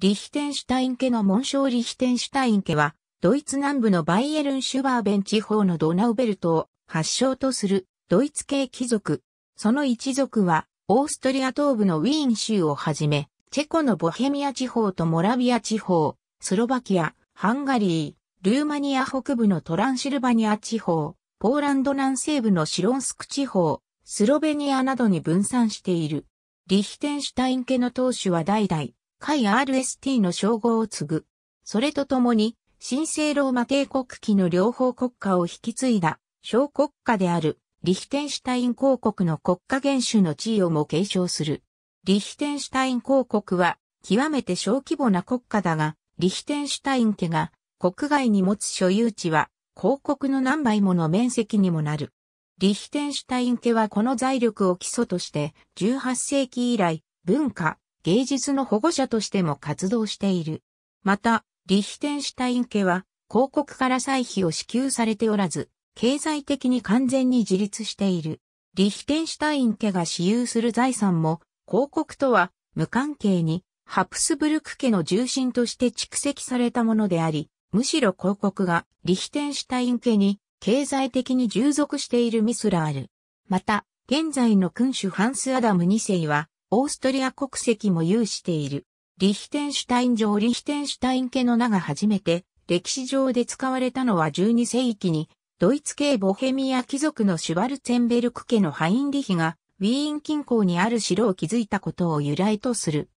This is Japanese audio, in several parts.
リヒテンシュタイン家の紋章リヒテンシュタイン家は、ドイツ南部のバイエルン・シュバーベン地方のドナウベルトを発祥とするドイツ系貴族。その一族は、オーストリア東部のウィーン州をはじめ、チェコのボヘミア地方とモラビア地方、スロバキア、ハンガリー、ルーマニア北部のトランシルバニア地方、ポーランド南西部のシロンスク地方、スロベニアなどに分散している。リヒテンシュタイン家の当主は代々、海 RST の称号を継ぐ。それとともに、神聖ローマ帝国期の両方国家を引き継いだ小国家であるリヒテンシュタイン公国の国家元首の地位をも継承する。リヒテンシュタイン公国は極めて小規模な国家だが、リヒテンシュタイン家が国外に持つ所有地は公国の何倍もの面積にもなる。リヒテンシュタイン家はこの財力を基礎として18世紀以来文化、芸術の保護者としても活動している。また、リヒテンシュタイン家は、広告から歳費を支給されておらず、経済的に完全に自立している。リヒテンシュタイン家が私有する財産も、広告とは無関係に、ハプスブルク家の重心として蓄積されたものであり、むしろ広告がリヒテンシュタイン家に経済的に従属しているミスラール。また、現在の君主ハンス・アダム2世は、オーストリア国籍も有している。リヒテンシュタイン上リヒテンシュタイン家の名が初めて歴史上で使われたのは12世紀にドイツ系ボヘミア貴族のシュバルツェンベルク家のハインリヒがウィーン近郊にある城を築いたことを由来とする。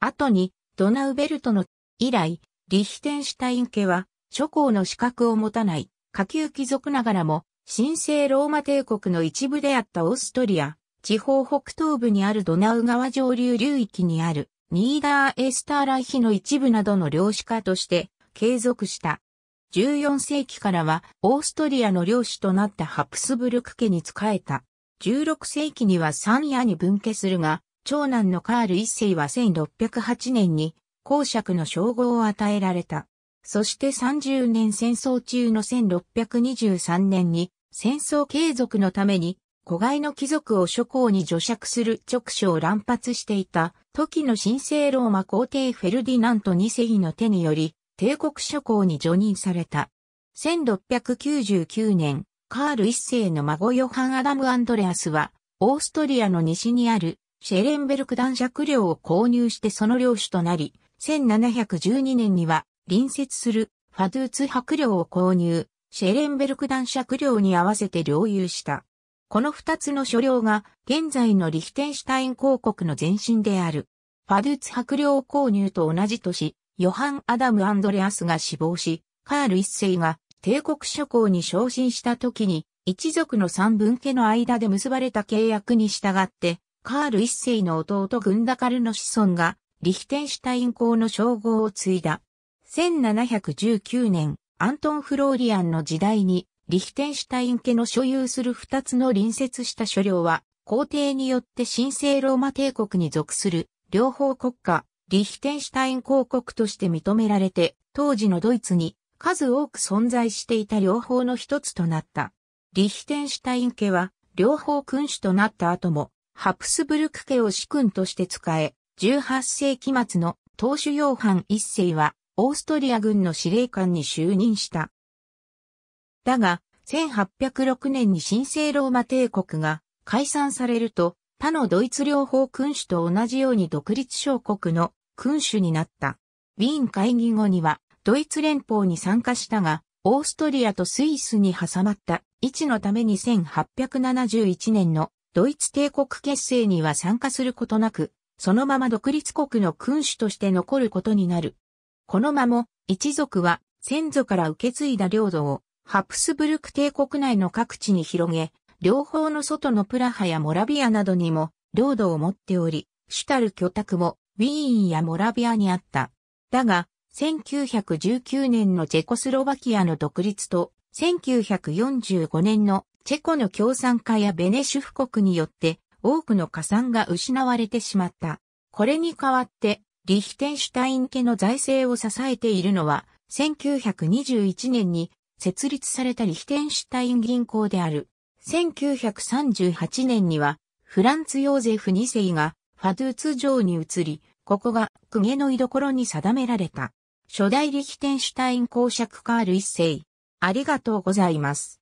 後にドナウベルトの以来、リヒテンシュタイン家は諸侯の資格を持たない下級貴族ながらも神聖ローマ帝国の一部であったオーストリア、地方北東部にあるドナウ川上流流域にあるニーダーエスターライヒの一部などの領主化として継続した。14世紀からはオーストリアの領主となったハプスブルク家に仕えた。16世紀には三夜に分家するが、長男のカール一世は1608年に公爵の称号を与えられた。そして30年戦争中の1623年に戦争継続のために子外の貴族を諸侯に除釈する直書を乱発していた、時の神聖ローマ皇帝フェルディナント2世の手により、帝国諸侯に除任された。1699年、カール1世の孫ヨハン・アダム・アンドレアスは、オーストリアの西にあるシェレンベルク男爵領を購入してその領主となり、1712年には隣接するファドゥーツ伯領を購入、シェレンベルク男爵領に合わせて領有した。この二つの所領が現在のリヒテンシュタイン公国の前身である。ファドゥツ白領購入と同じ年、ヨハン・アダム・アンドレアスが死亡し、カール一世が帝国諸侯に昇進した時に、一族の三分家の間で結ばれた契約に従って、カール一世の弟グンダカルの子孫が、リヒテンシュタイン公の称号を継いだ。1719年、アントン・フローリアンの時代に、リヒテンシュタイン家の所有する二つの隣接した所領は、皇帝によって神聖ローマ帝国に属する、両方国家、リヒテンシュタイン公国として認められて、当時のドイツに数多く存在していた両方の一つとなった。リヒテンシュタイン家は、両方君主となった後も、ハプスブルク家を主君として使え、18世紀末の当主ヨーハン一世は、オーストリア軍の司令官に就任した。だが、1806年に神聖ローマ帝国が解散されると、他のドイツ領方君主と同じように独立小国の君主になった。ウィーン会議後には、ドイツ連邦に参加したが、オーストリアとスイスに挟まった位置のために1871年のドイツ帝国結成には参加することなく、そのまま独立国の君主として残ることになる。この間も、一族は先祖から受け継いだ領土をハプスブルク帝国内の各地に広げ、両方の外のプラハやモラビアなどにも領土を持っており、主たる居宅もウィーンやモラビアにあった。だが、1919年のチェコスロバキアの独立と、1945年のチェコの共産化やベネシュフ国によって多くの加算が失われてしまった。これに代わって、リヒテンシュタイン家の財政を支えているのは、1921年に設立されたリヒテンシュタイン銀行である。1938年には、フランツ・ヨーゼフ2世がファドゥーツ城に移り、ここが公家の居所に定められた。初代リヒテンシュタイン公爵カール1世。ありがとうございます。